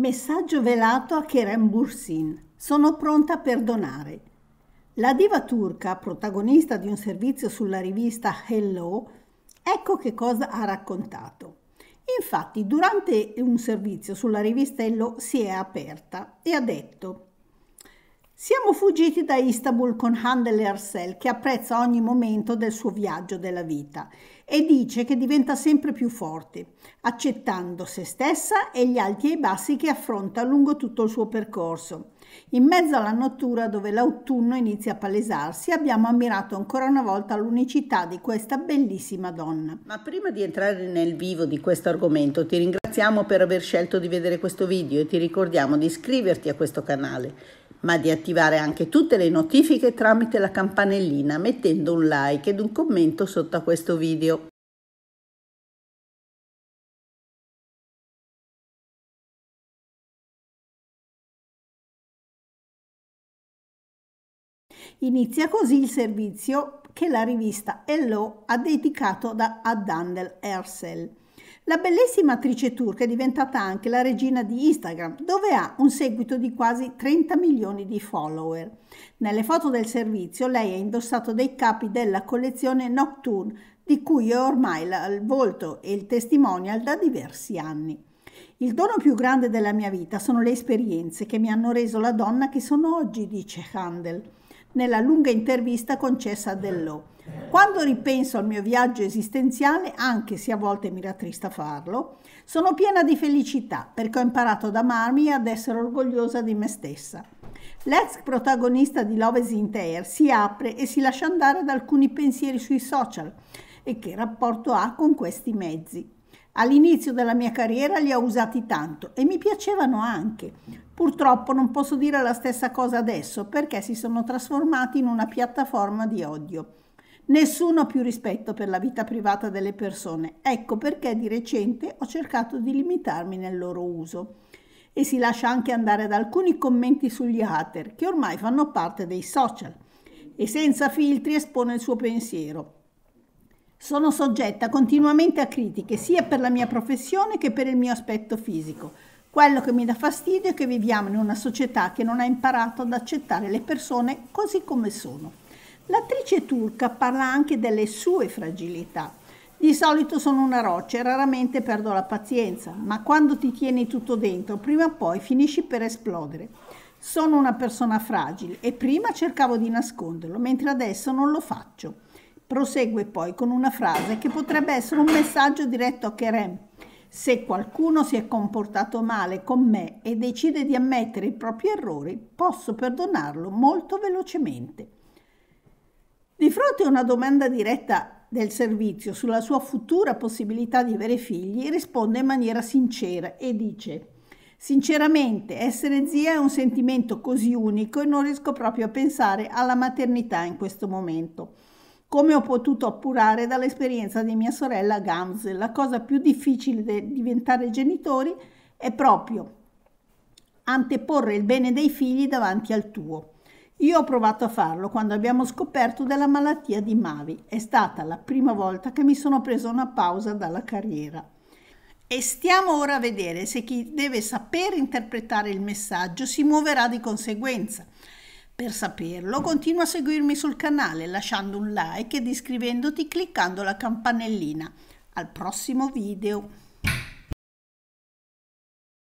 Messaggio velato a Kerem Bursin. Sono pronta a perdonare. La diva turca, protagonista di un servizio sulla rivista Hello, ecco che cosa ha raccontato. Infatti, durante un servizio sulla rivista Hello si è aperta e ha detto siamo fuggiti da Istanbul con Handel e Ersel, che apprezza ogni momento del suo viaggio della vita e dice che diventa sempre più forte, accettando se stessa e gli alti e i bassi che affronta lungo tutto il suo percorso. In mezzo alla nottura dove l'autunno inizia a palesarsi abbiamo ammirato ancora una volta l'unicità di questa bellissima donna. Ma prima di entrare nel vivo di questo argomento ti ringraziamo per aver scelto di vedere questo video e ti ricordiamo di iscriverti a questo canale ma di attivare anche tutte le notifiche tramite la campanellina mettendo un like ed un commento sotto a questo video. Inizia così il servizio che la rivista Hello ha dedicato da, a Dandel Ersel. La bellissima attrice turca è diventata anche la regina di Instagram, dove ha un seguito di quasi 30 milioni di follower. Nelle foto del servizio lei ha indossato dei capi della collezione Nocturne, di cui è ormai il volto e il testimonial da diversi anni. Il dono più grande della mia vita sono le esperienze che mi hanno reso la donna che sono oggi, dice Handel nella lunga intervista concessa a Dell'O. Quando ripenso al mio viaggio esistenziale, anche se a volte mi rattrista farlo, sono piena di felicità perché ho imparato ad amarmi e ad essere orgogliosa di me stessa. L'ex protagonista di Love is in Air si apre e si lascia andare ad alcuni pensieri sui social e che rapporto ha con questi mezzi. All'inizio della mia carriera li ho usati tanto e mi piacevano anche. Purtroppo non posso dire la stessa cosa adesso perché si sono trasformati in una piattaforma di odio. Nessuno ha più rispetto per la vita privata delle persone, ecco perché di recente ho cercato di limitarmi nel loro uso. E si lascia anche andare ad alcuni commenti sugli hater che ormai fanno parte dei social e senza filtri espone il suo pensiero. Sono soggetta continuamente a critiche sia per la mia professione che per il mio aspetto fisico. Quello che mi dà fastidio è che viviamo in una società che non ha imparato ad accettare le persone così come sono. L'attrice turca parla anche delle sue fragilità. Di solito sono una roccia e raramente perdo la pazienza, ma quando ti tieni tutto dentro, prima o poi finisci per esplodere. Sono una persona fragile e prima cercavo di nasconderlo, mentre adesso non lo faccio. Prosegue poi con una frase che potrebbe essere un messaggio diretto a Kerem. Se qualcuno si è comportato male con me e decide di ammettere i propri errori, posso perdonarlo molto velocemente. Di fronte a una domanda diretta del servizio sulla sua futura possibilità di avere figli, risponde in maniera sincera e dice Sinceramente, essere zia è un sentimento così unico e non riesco proprio a pensare alla maternità in questo momento come ho potuto appurare dall'esperienza di mia sorella Gams. La cosa più difficile di diventare genitori è proprio anteporre il bene dei figli davanti al tuo. Io ho provato a farlo quando abbiamo scoperto della malattia di Mavi. È stata la prima volta che mi sono presa una pausa dalla carriera. E stiamo ora a vedere se chi deve sapere interpretare il messaggio si muoverà di conseguenza. Per saperlo, continua a seguirmi sul canale lasciando un like ed iscrivendoti cliccando la campanellina. Al prossimo video!